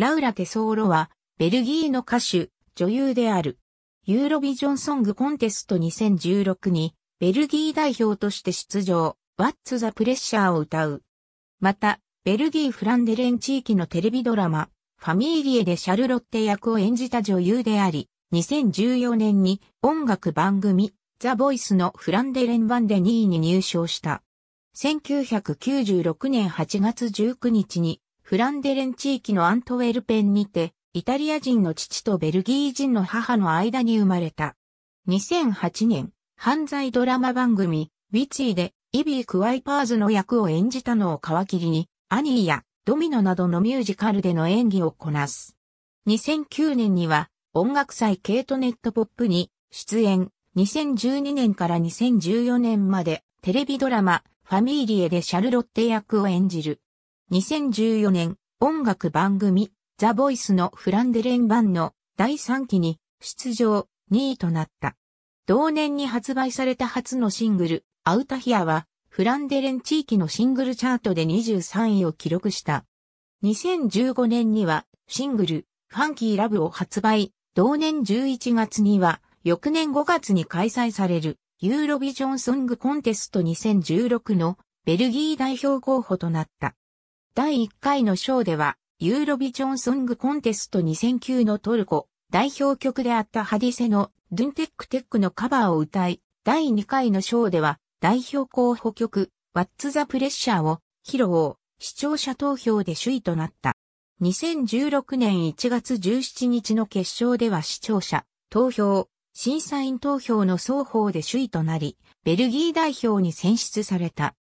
ラウラ・テソーロは、ベルギーの歌手、女優である。ユーロビジョンソングコンテスト2016に、ベルギー代表として出場、What's the Pressure を歌う。また、ベルギー・フランデレン地域のテレビドラマ、ファミーリエでシャルロッテ役を演じた女優であり、2014年に音楽番組、ザ・ボイスのフランデレン版で2位に入賞した。1996年8月19日にフランデレン地域のアントウェルペンにて、イタリア人の父とベルギー人の母の間に生まれた。2008年、犯罪ドラマ番組、ウィチーで、イビー・クワイパーズの役を演じたのを皮切りに、アニーやドミノなどのミュージカルでの演技をこなす。2009年には、音楽祭ケイトネットポップに出演、2012年から2014年までテレビドラマファミーリエでシャルロッテ役を演じる。2014年、音楽番組、ザ・ボイスのフランデレン版の第3期に出場2位となった。同年に発売された初のシングル、アウタヒアは、フランデレン地域のシングルチャートで23位を記録した。2015年には、シングル、ファンキーラブを発売、同年11月には、翌年5月に開催される、ユーロビジョンソングコンテスト2016のベルギー代表候補となった。第1回のーでは、ユーロビジョンソングコンテスト2009のトルコ代表曲であったハディセのドゥンテックテックのカバーを歌い、第2回のーでは代表候補曲ワッツザプレッシャーを披露、視聴者投票で首位となった。2016年1月17日の決勝では視聴者、投票、審査員投票の双方で首位となり、ベルギー代表に選出された。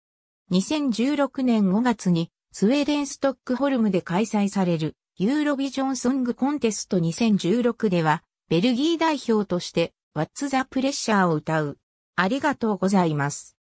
2016年5月にスウェーデンストックホルムで開催されるユーロビジョンソングコンテスト2016では、ベルギー代表として、What's the Pressure を歌う。ありがとうございます。